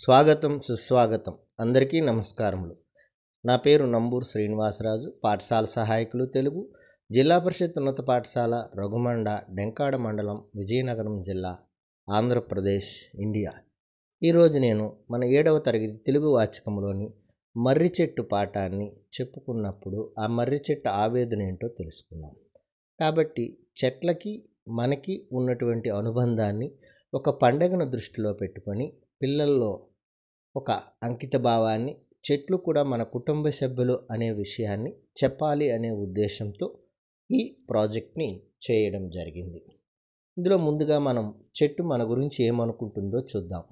స్వాగతం సుస్వాగతం అందరికీ నమస్కారములు నా పేరు నంబూరు శ్రీనివాసరాజు పాఠశాల సహాయకులు తెలుగు జిల్లా పరిషత్ ఉన్నత పాఠశాల రఘుమండ డెంకాడ మండలం విజయనగరం జిల్లా ఆంధ్రప్రదేశ్ ఇండియా ఈరోజు నేను మన ఏడవ తరగతి తెలుగు వాచకంలోని మర్రి చెట్టు పాఠాన్ని చెప్పుకున్నప్పుడు ఆ మర్రి చెట్టు ఆవేదన ఏంటో తెలుసుకున్నాం కాబట్టి చెట్లకి మనకి ఉన్నటువంటి అనుబంధాన్ని ఒక పండగను దృష్టిలో పెట్టుకొని పిల్లల్లో ఒక అంకిత భావాన్ని చెట్లు కూడా మన కుటుంబ సభ్యులు అనే విషయాన్ని చెప్పాలి అనే ఉద్దేశంతో ఈ ప్రాజెక్ట్ని చేయడం జరిగింది ఇందులో ముందుగా మనం చెట్టు మన గురించి ఏమనుకుంటుందో చూద్దాం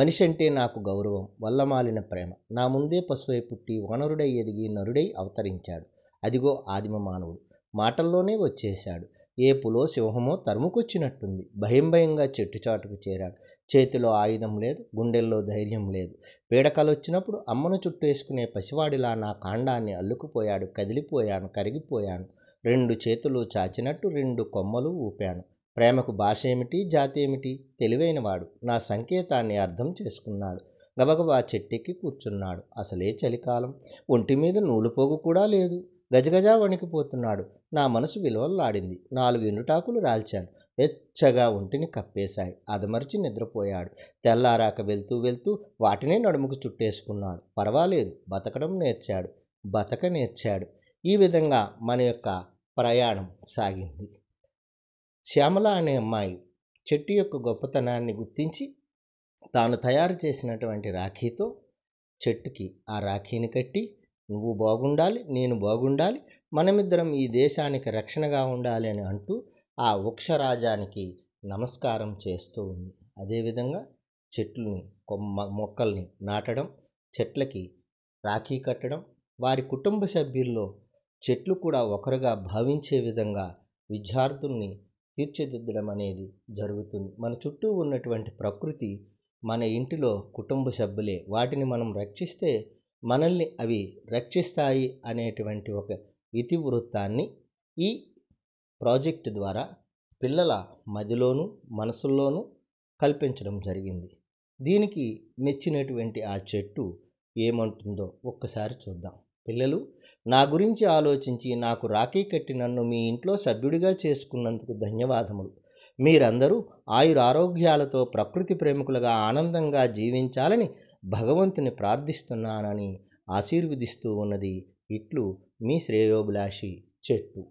మనిషి అంటే నాకు గౌరవం వల్లమాలిన ప్రేమ నా ముందే పశువై పుట్టి వనరుడై ఎదిగి నరుడై అవతరించాడు అదిగో ఆదిమ మానవుడు మాటల్లోనే వచ్చేశాడు ఏపులో సింహమో తరుముకొచ్చినట్టుంది భయం భయంగా చెట్టు చాటుకు చేరాడు చేతిలో ఆయుధం లేదు గుండెల్లో ధైర్యం లేదు పీడకలు వచ్చినప్పుడు అమ్మను చుట్టేసుకునే పసివాడిలా నా కాండాన్ని అల్లుకుపోయాడు కదిలిపోయాను కరిగిపోయాను రెండు చేతులు చాచినట్టు రెండు కొమ్మలు ఊపాను ప్రేమకు భాష ఏమిటి జాతి ఏమిటి తెలివైనవాడు నా సంకేతాన్ని అర్థం చేసుకున్నాడు గబగబా చెట్టెక్కి కూర్చున్నాడు అసలే చలికాలం ఒంటి మీద నూలుపోగు కూడా లేదు గజగజా వణికిపోతున్నాడు నా మనసు విలువల్లాడింది నాలుగు ఎండుటాకులు రాల్చాను వెచ్చగా ఒంటిని కప్పేశాయి అదమరిచి నిద్రపోయాడు తెల్లారాక వెళ్తూ వెళ్తూ వాటినే నడుముకు చుట్టేసుకున్నాడు పర్వాలేదు బతకడం నేర్చాడు బతక నేర్చాడు ఈ విధంగా మన యొక్క ప్రయాణం సాగింది శ్యామల అనే అమ్మాయి చెట్టు యొక్క గొప్పతనాన్ని గుర్తించి తాను తయారు చేసినటువంటి రాఖీతో చెట్టుకి ఆ రాఖీని కట్టి నువ్వు బాగుండాలి నేను బాగుండాలి మనమిద్దరం ఈ దేశానికి రక్షణగా ఉండాలి అని అంటూ ఆ వృక్షరాజానికి నమస్కారం చేస్తూ ఉంది అదేవిధంగా చెట్లని కొమ్మ మొక్కల్ని నాటడం చెట్లకి రాఖీ కట్టడం వారి కుటుంబ సభ్యుల్లో చెట్లు కూడా ఒకరుగా భావించే విధంగా విద్యార్థుల్ని తీర్చిదిద్దడం అనేది జరుగుతుంది మన చుట్టూ ఉన్నటువంటి ప్రకృతి మన ఇంటిలో కుటుంబ సభ్యులే వాటిని మనం రక్షిస్తే మనల్ని అవి రక్షిస్తాయి అనేటువంటి ఒక ఇతివృత్తాన్ని ఈ ప్రాజెక్టు ద్వారా పిల్లల మదిలోను మనసుల్లోనూ కల్పించడం జరిగింది దీనికి మెచ్చినటువంటి ఆ చెట్టు ఏమంటుందో ఒక్కసారి చూద్దాం పిల్లలు నా గురించి ఆలోచించి నాకు రాఖీ కట్టి నన్ను మీ ఇంట్లో సభ్యుడిగా చేసుకున్నందుకు ధన్యవాదములు మీరందరూ ఆయురారోగ్యాలతో ప్రకృతి ప్రేమికులుగా ఆనందంగా జీవించాలని భగవంతుని ప్రార్థిస్తున్నానని ఆశీర్వదిస్తూ ఉన్నది ఇట్లు మీ శ్రేయోభిలాషి చెట్టు